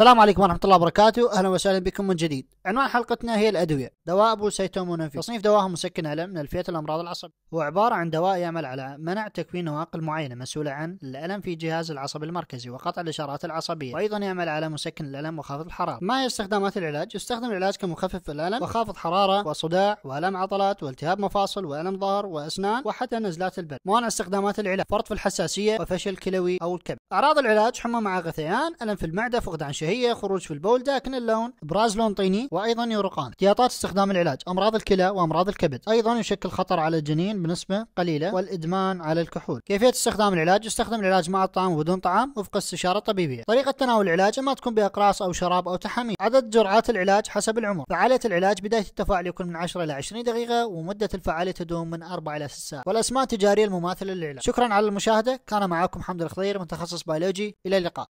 السلام عليكم ورحمة الله وبركاته، أهلا وسهلا بكم من جديد. عنوان حلقتنا هي الأدوية، دواء في تصنيف دواء مسكن ألم من الفئة الأمراض العصب، هو عبارة عن دواء يعمل على منع تكوين نواقل معينة مسؤولة عن الألم في جهاز العصب المركزي وقطع الإشارات العصبية، وأيضا يعمل على مسكن الألم وخافض الحرارة. ما هي استخدامات العلاج؟ يستخدم العلاج كمخفف الألم وخافض حرارة وصداع وألم عضلات والتهاب مفاصل وألم ظهر وأسنان وحتى نزلات البرد. موانع استخدامات العلاج: فرط في الحساسية وفشل كلوي أو الكبد. أعراض العلاج حمى مع غثيان، ألم في المعدة، فقدان هي خروج في البول داكن اللون ابراز لون طيني وايضا يرقان احتياطات استخدام العلاج امراض الكلى وامراض الكبد ايضا يشكل خطر على الجنين بنسبه قليله والادمان على الكحول كيفيه استخدام العلاج يستخدم العلاج مع الطعام وبدون طعام وفق استشاره طبيبيه طريقه تناول العلاج اما تكون باقراص او شراب او تحاميل عدد جرعات العلاج حسب العمر فعاليه العلاج بدايه التفاعل يكون من 10 الى 20 دقيقه ومده الفعاليه تدوم من 4 الى 6 ساعات والاسماء التجاريه المماثله للعلاج شكرا على المشاهده كان معكم حمد الخضير متخصص بيولوجي الى اللقاء